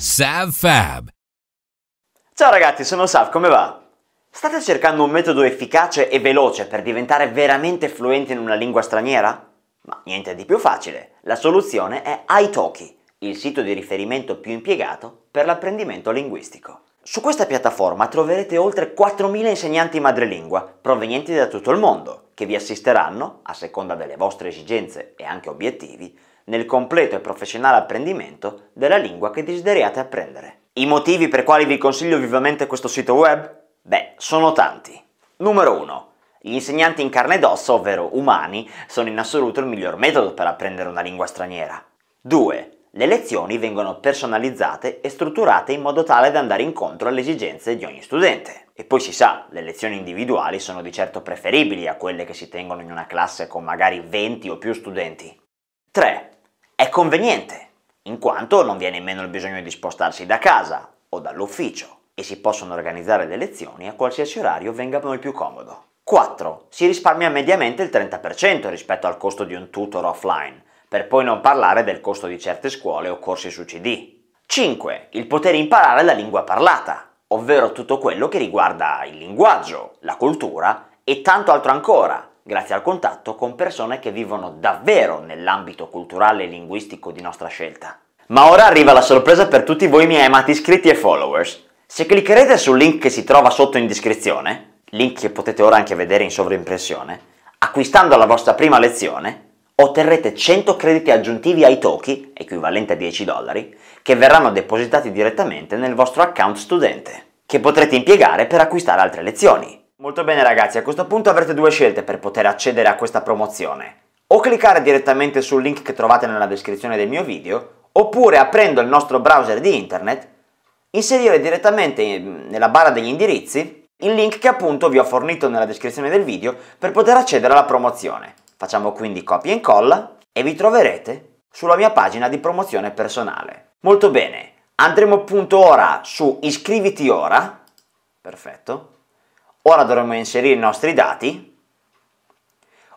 Sav Fab. Ciao ragazzi, sono Sav, come va? State cercando un metodo efficace e veloce per diventare veramente fluente in una lingua straniera? Ma niente di più facile, la soluzione è italki, il sito di riferimento più impiegato per l'apprendimento linguistico. Su questa piattaforma troverete oltre 4.000 insegnanti madrelingua provenienti da tutto il mondo, che vi assisteranno, a seconda delle vostre esigenze e anche obiettivi, nel completo e professionale apprendimento della lingua che desideriate apprendere. I motivi per i quali vi consiglio vivamente questo sito web? Beh, sono tanti. Numero 1. Gli insegnanti in carne ed ossa, ovvero umani, sono in assoluto il miglior metodo per apprendere una lingua straniera. 2. Le lezioni vengono personalizzate e strutturate in modo tale da andare incontro alle esigenze di ogni studente. E poi si sa, le lezioni individuali sono di certo preferibili a quelle che si tengono in una classe con magari 20 o più studenti. 3 conveniente, in quanto non viene nemmeno il bisogno di spostarsi da casa o dall'ufficio e si possono organizzare le lezioni a qualsiasi orario venga per il più comodo. 4. Si risparmia mediamente il 30% rispetto al costo di un tutor offline, per poi non parlare del costo di certe scuole o corsi su CD. 5. Il poter imparare la lingua parlata, ovvero tutto quello che riguarda il linguaggio, la cultura e tanto altro ancora, grazie al contatto con persone che vivono davvero nell'ambito culturale e linguistico di nostra scelta. Ma ora arriva la sorpresa per tutti voi miei amati iscritti e followers. Se cliccherete sul link che si trova sotto in descrizione, link che potete ora anche vedere in sovrimpressione, acquistando la vostra prima lezione, otterrete 100 crediti aggiuntivi ai token, equivalente a 10 dollari, che verranno depositati direttamente nel vostro account studente, che potrete impiegare per acquistare altre lezioni, Molto bene ragazzi, a questo punto avrete due scelte per poter accedere a questa promozione. O cliccare direttamente sul link che trovate nella descrizione del mio video, oppure aprendo il nostro browser di internet, inserire direttamente nella barra degli indirizzi il link che appunto vi ho fornito nella descrizione del video per poter accedere alla promozione. Facciamo quindi copia e incolla e vi troverete sulla mia pagina di promozione personale. Molto bene, andremo appunto ora su iscriviti ora, perfetto, Ora dovremo inserire i nostri dati.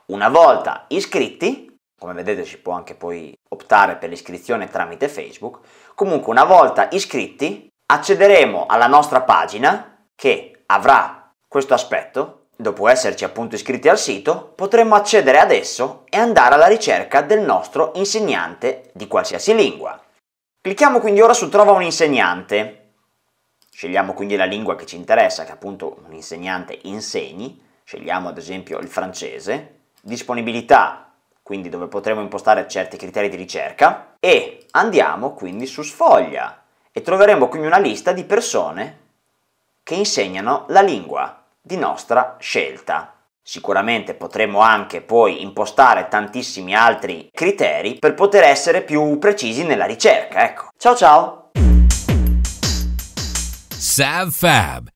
Una volta iscritti, come vedete si può anche poi optare per l'iscrizione tramite Facebook, comunque una volta iscritti accederemo alla nostra pagina che avrà questo aspetto Dopo esserci appunto iscritti al sito, potremo accedere adesso e andare alla ricerca del nostro insegnante di qualsiasi lingua. Clicchiamo quindi ora su Trova un insegnante Scegliamo quindi la lingua che ci interessa, che appunto un insegnante insegni, scegliamo ad esempio il francese, disponibilità, quindi dove potremo impostare certi criteri di ricerca, e andiamo quindi su sfoglia e troveremo quindi una lista di persone che insegnano la lingua di nostra scelta. Sicuramente potremo anche poi impostare tantissimi altri criteri per poter essere più precisi nella ricerca, ecco. Ciao ciao! Savfab.